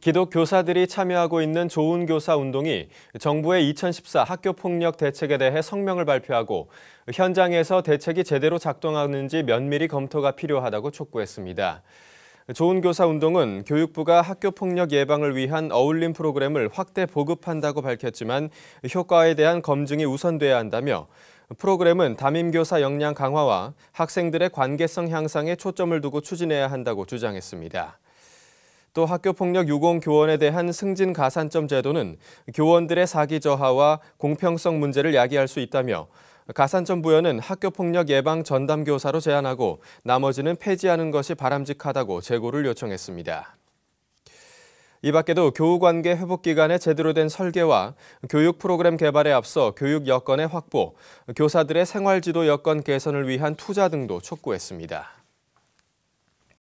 기독교사들이 참여하고 있는 좋은 교사 운동이 정부의 2014 학교폭력 대책에 대해 성명을 발표하고 현장에서 대책이 제대로 작동하는지 면밀히 검토가 필요하다고 촉구했습니다. 좋은 교사 운동은 교육부가 학교폭력 예방을 위한 어울림 프로그램을 확대 보급한다고 밝혔지만 효과에 대한 검증이 우선돼야 한다며 프로그램은 담임교사 역량 강화와 학생들의 관계성 향상에 초점을 두고 추진해야 한다고 주장했습니다. 또 학교폭력 유공 교원에 대한 승진 가산점 제도는 교원들의 사기 저하와 공평성 문제를 야기할 수 있다며 가산점 부여는 학교폭력 예방 전담교사로 제한하고 나머지는 폐지하는 것이 바람직하다고 재고를 요청했습니다. 이 밖에도 교우관계 회복 기간에 제대로 된 설계와 교육 프로그램 개발에 앞서 교육 여건의 확보, 교사들의 생활지도 여건 개선을 위한 투자 등도 촉구했습니다.